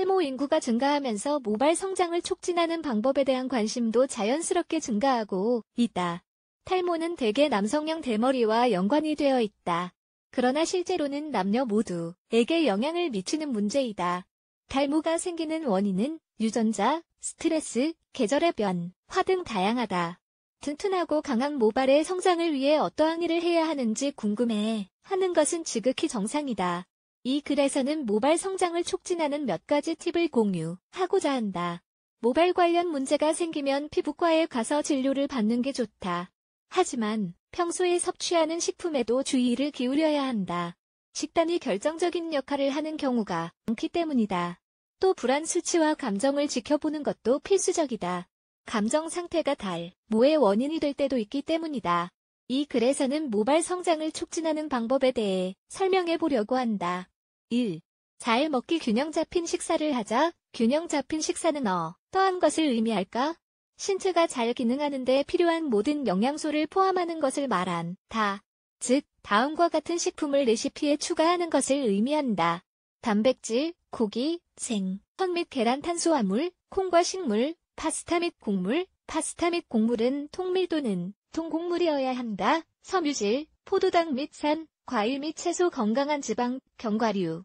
탈모 인구가 증가하면서 모발 성장을 촉진하는 방법에 대한 관심도 자연스럽게 증가하고 있다. 탈모는 대개 남성형 대머리와 연관이 되어 있다. 그러나 실제로는 남녀 모두에게 영향을 미치는 문제이다. 탈모가 생기는 원인은 유전자, 스트레스, 계절의 변화 등 다양하다. 튼튼하고 강한 모발의 성장을 위해 어떠한 일을 해야 하는지 궁금해 하는 것은 지극히 정상이다. 이 글에서는 모발 성장을 촉진하는 몇 가지 팁을 공유하고자 한다. 모발 관련 문제가 생기면 피부과에 가서 진료를 받는 게 좋다. 하지만 평소에 섭취하는 식품에도 주의를 기울여야 한다. 식단이 결정적인 역할을 하는 경우가 많기 때문이다. 또 불안 수치와 감정을 지켜보는 것도 필수적이다. 감정 상태가 달, 모의 원인이 될 때도 있기 때문이다. 이 글에서는 모발 성장을 촉진하는 방법에 대해 설명해 보려고 한다. 1. 잘 먹기 균형 잡힌 식사를 하자. 균형 잡힌 식사는 어떠한 것을 의미할까? 신체가 잘 기능하는데 필요한 모든 영양소를 포함하는 것을 말한다. 즉, 다음과 같은 식품을 레시피에 추가하는 것을 의미한다. 단백질, 고기, 생, 선 및 계란 탄수화물, 콩과 식물, 파스타 및 곡물, 파스타 및 곡물은 통밀 또는 통곡물이어야 한다. 섬유질, 포도당 및 산, 과일 및 채소 건강한 지방, 견과류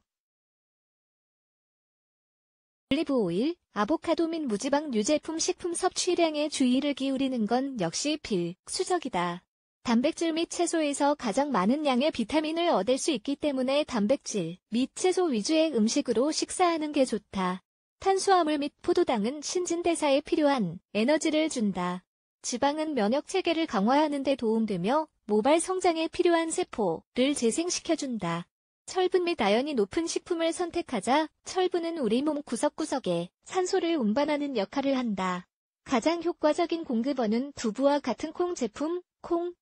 올리브오일, 아보카도 및 무지방 유제품 식품 섭취량에 주의를 기울이는 건 역시 필수적이다. 단백질 및 채소에서 가장 많은 양의 비타민을 얻을 수 있기 때문에 단백질 및 채소 위주의 음식으로 식사하는 게 좋다. 탄수화물 및 포도당은 신진대사에 필요한 에너지를 준다. 지방은 면역 체계를 강화하는 데 도움되며 모발 성장에 필요한 세포를 재생시켜준다. 철분 및 아연이 높은 식품을 선택하자 철분은 우리 몸 구석구석에 산소를 운반하는 역할을 한다. 가장 효과적인 공급원은 두부와 같은 콩 제품, 콩,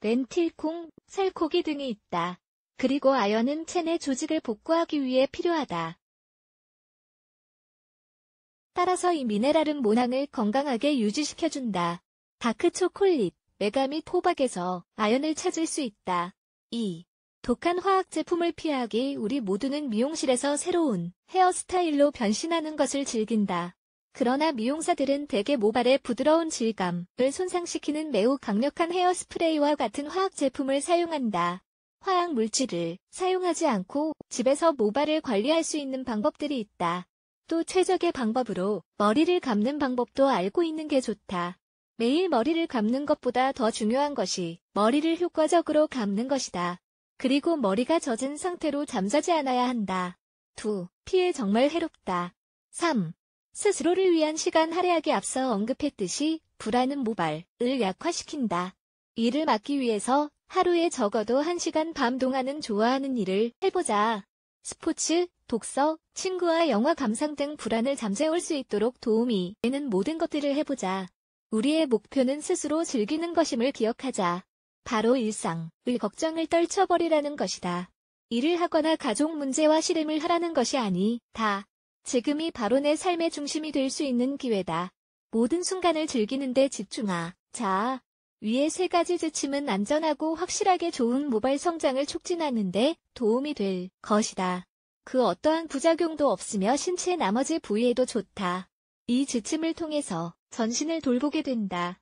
렌틸콩, 살코기 등이 있다. 그리고 아연은 체내 조직을 복구하기 위해 필요하다. 따라서 이 미네랄은 모낭을 건강하게 유지시켜준다. 다크 초콜릿, 메가 및 호박에서 아연을 찾을 수 있다. 2. 독한 화학 제품을 피하기 우리 모두는 미용실에서 새로운 헤어스타일로 변신하는 것을 즐긴다. 그러나 미용사들은 대개 모발의 부드러운 질감을 손상시키는 매우 강력한 헤어스프레이와 같은 화학 제품을 사용한다. 화학 물질을 사용하지 않고 집에서 모발을 관리할 수 있는 방법들이 있다. 또 최적의 방법으로 머리를 감는 방법도 알고 있는 게 좋다. 매일 머리를 감는 것보다 더 중요한 것이 머리를 효과적으로 감는 것이다. 그리고 머리가 젖은 상태로 잠자지 않아야 한다. 2. 피해 정말 해롭다. 3. 스스로를 위한 시간 할애하기 앞서 언급했듯이 불안은 모발을 약화시킨다. 이를 막기 위해서 하루에 적어도 1시간 밤 동안은 좋아하는 일을 해보자. 스포츠, 독서, 친구와 영화 감상 등 불안을 잠재울 수 있도록 도움이 되는 모든 것들을 해보자. 우리의 목표는 스스로 즐기는 것임을 기억하자. 바로 일상의 걱정을 떨쳐버리라는 것이다. 일을 하거나 가족 문제와 실름을 하라는 것이 아니다. 지금이 바로 내 삶의 중심이 될 수 있는 기회다. 모든 순간을 즐기는데 집중하. 자. 위의 세 가지 지침은 안전하고 확실하게 좋은 모발 성장을 촉진하는데 도움이 될 것이다. 그 어떠한 부작용도 없으며 신체 나머지 부위에도 좋다. 이 지침을 통해서 전신을 돌보게 된다.